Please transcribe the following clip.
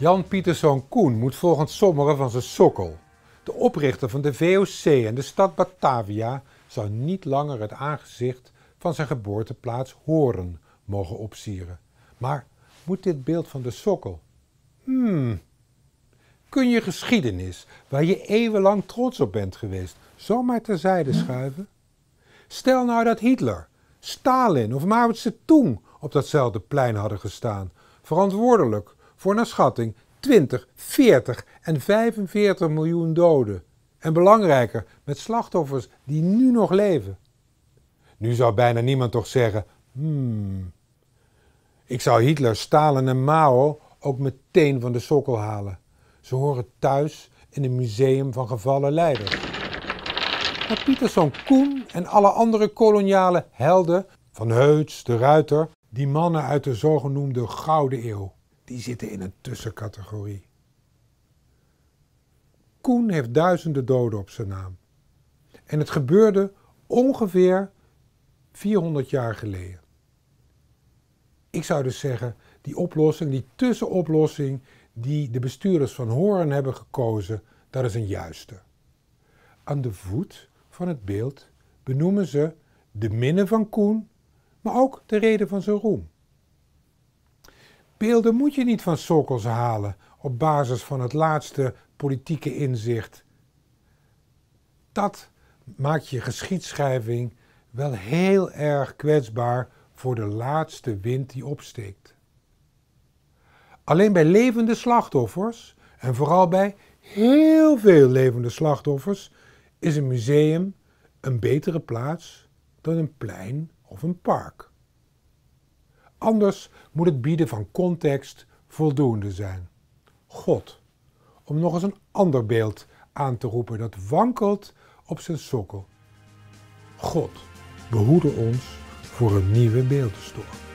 Jan Pieterszoon Koen moet volgens sommigen van zijn sokkel. De oprichter van de VOC en de stad Batavia zou niet langer het aangezicht van zijn geboorteplaats Horen mogen opsieren. Maar moet dit beeld van de sokkel? Hmm. Kun je geschiedenis, waar je eeuwenlang trots op bent geweest, zomaar terzijde schuiven? Stel nou dat Hitler, Stalin of Mao Zedong op datzelfde plein hadden gestaan, verantwoordelijk voor naar schatting 20, 40 en 45 miljoen doden. En belangrijker, met slachtoffers die nu nog leven. Nu zou bijna niemand toch zeggen: hmm. Ik zou Hitler, Stalin en Mao ook meteen van de sokkel halen. Ze horen thuis in een museum van gevallen leiders. Maar Pieterszoon Koen en alle andere koloniale helden, van Heuts, de Ruiter, die mannen uit de zogenoemde Gouden Eeuw die zitten in een tussencategorie. Koen heeft duizenden doden op zijn naam. En het gebeurde ongeveer 400 jaar geleden. Ik zou dus zeggen, die oplossing, die tussenoplossing die de bestuurders van Horen hebben gekozen, dat is een juiste. Aan de voet van het beeld benoemen ze de minnen van Koen, maar ook de reden van zijn roem. Beelden moet je niet van sokkels halen op basis van het laatste politieke inzicht. Dat maakt je geschiedschrijving wel heel erg kwetsbaar voor de laatste wind die opsteekt. Alleen bij levende slachtoffers, en vooral bij heel veel levende slachtoffers, is een museum een betere plaats dan een plein of een park. Anders moet het bieden van context voldoende zijn. God, om nog eens een ander beeld aan te roepen dat wankelt op zijn sokkel. God, behoede ons voor een nieuwe beeldenstorm.